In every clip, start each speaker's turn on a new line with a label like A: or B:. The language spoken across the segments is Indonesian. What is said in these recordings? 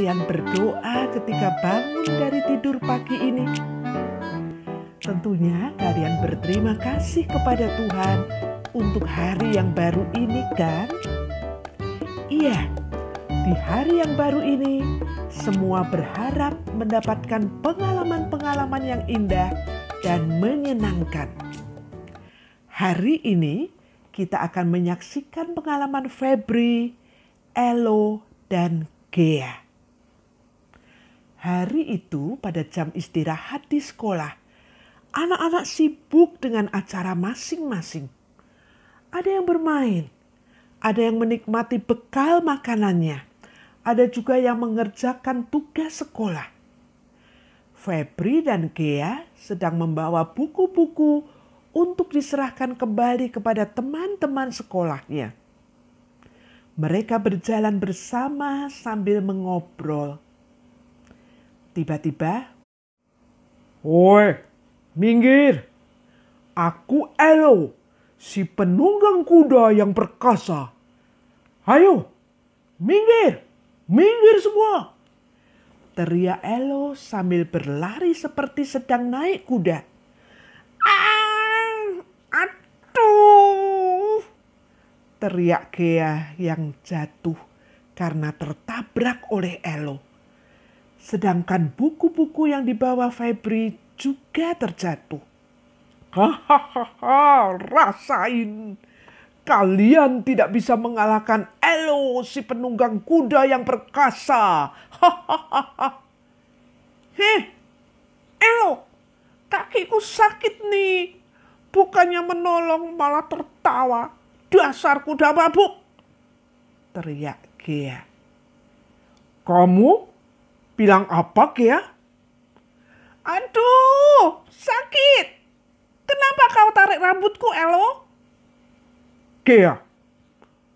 A: kalian berdoa ketika bangun dari tidur pagi ini. Tentunya kalian berterima kasih kepada Tuhan untuk hari yang baru ini kan? Iya, di hari yang baru ini semua berharap mendapatkan pengalaman-pengalaman yang indah dan menyenangkan. Hari ini kita akan menyaksikan pengalaman Febri, Elo, dan Gea. Hari itu pada jam istirahat di sekolah, anak-anak sibuk dengan acara masing-masing. Ada yang bermain, ada yang menikmati bekal makanannya, ada juga yang mengerjakan tugas sekolah. Febri dan Gea sedang membawa buku-buku untuk diserahkan kembali kepada teman-teman sekolahnya. Mereka berjalan bersama sambil mengobrol. Tiba-tiba, Woi, minggir. Aku Elo, si penunggang kuda yang perkasa. Ayo, minggir, minggir semua. Teriak Elo sambil berlari seperti sedang naik kuda. Aduh! Teriak Gea yang jatuh karena tertabrak oleh Elo. Sedangkan buku-buku yang dibawa Febri juga terjatuh. Hahaha, rasain. Kalian tidak bisa mengalahkan Elo, si penunggang kuda yang perkasa. Hahaha. Heh, Elo, kakiku sakit nih. Bukannya menolong malah tertawa. Dasar kuda mabuk. Teriak Gia. Kamu bilang apa ya? Aduh, sakit. Kenapa kau tarik rambutku, Elo? Kea,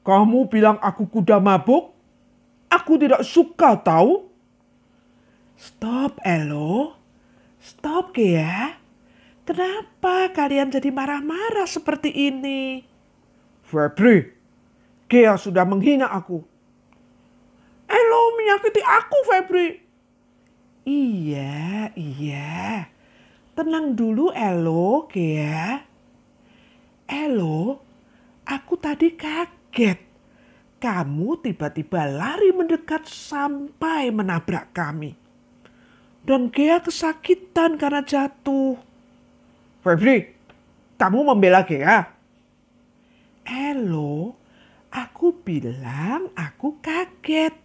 A: kamu bilang aku kuda mabuk? Aku tidak suka tahu. Stop, Elo. Stop, Kea. Kenapa kalian jadi marah-marah seperti ini? Febri, Kea sudah menghina aku. Elo menyakiti aku, Febri. Iya, iya. Tenang dulu Elo, ya. Elo, aku tadi kaget. Kamu tiba-tiba lari mendekat sampai menabrak kami. Dan Gea kesakitan karena jatuh. Febri, kamu membela Gea? Elo, aku bilang aku kaget.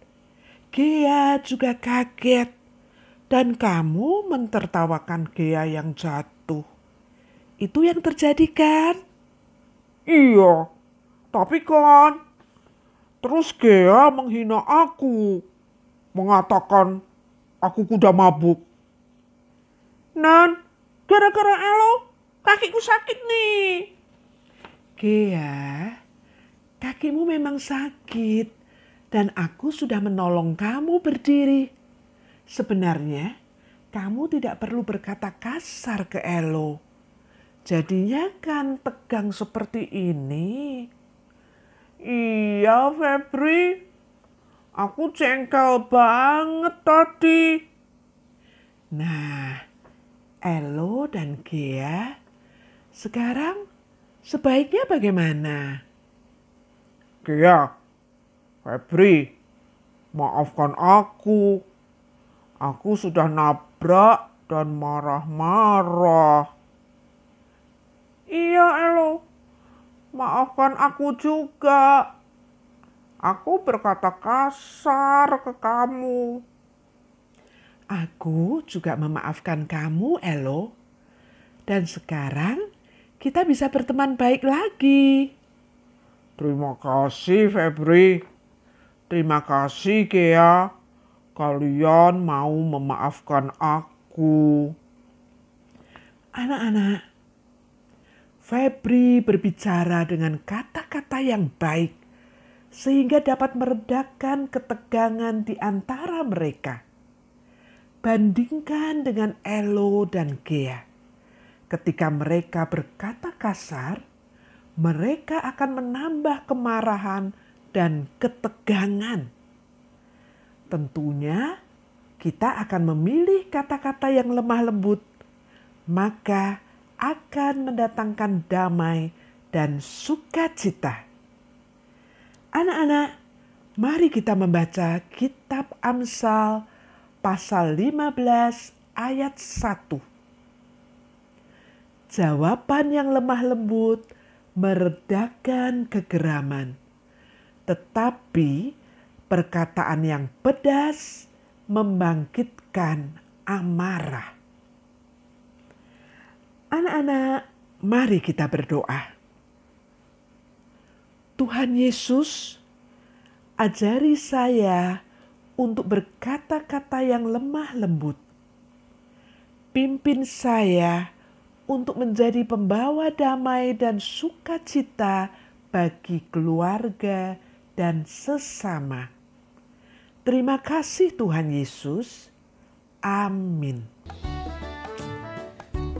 A: Gea juga kaget dan kamu mentertawakan Gea yang jatuh. Itu yang terjadi kan? Iya, tapi kan terus Gea menghina aku. Mengatakan aku kuda mabuk. Nan, gara-gara Elo kakiku sakit nih. Gea, kakimu memang sakit dan aku sudah menolong kamu berdiri Sebenarnya, kamu tidak perlu berkata kasar ke Elo. Jadinya kan tegang seperti ini. Iya, Febri. Aku jengkel banget tadi. Nah, Elo dan Gia, sekarang sebaiknya bagaimana? Gia, Febri, maafkan aku Aku sudah nabrak dan marah-marah. Iya, Elo. Maafkan aku juga. Aku berkata kasar ke kamu. Aku juga memaafkan kamu, Elo. Dan sekarang kita bisa berteman baik lagi. Terima kasih, Febri. Terima kasih, Gea kalian mau memaafkan aku. Anak-anak, Febri berbicara dengan kata-kata yang baik sehingga dapat meredakan ketegangan di antara mereka. Bandingkan dengan Elo dan Gea. Ketika mereka berkata kasar, mereka akan menambah kemarahan dan ketegangan. Tentunya kita akan memilih kata-kata yang lemah lembut, maka akan mendatangkan damai dan sukacita. Anak-anak, mari kita membaca kitab Amsal pasal 15 ayat 1. Jawaban yang lemah lembut meredakan kegeraman. Tetapi Perkataan yang pedas membangkitkan amarah. Anak-anak, mari kita berdoa. Tuhan Yesus, ajari saya untuk berkata-kata yang lemah lembut. Pimpin saya untuk menjadi pembawa damai dan sukacita bagi keluarga dan sesama. Terima kasih Tuhan Yesus. Amin.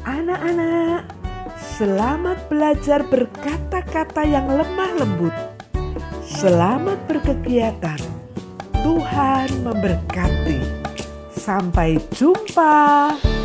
A: Anak-anak, selamat belajar berkata-kata yang lemah lembut. Selamat berkegiatan. Tuhan memberkati. Sampai jumpa.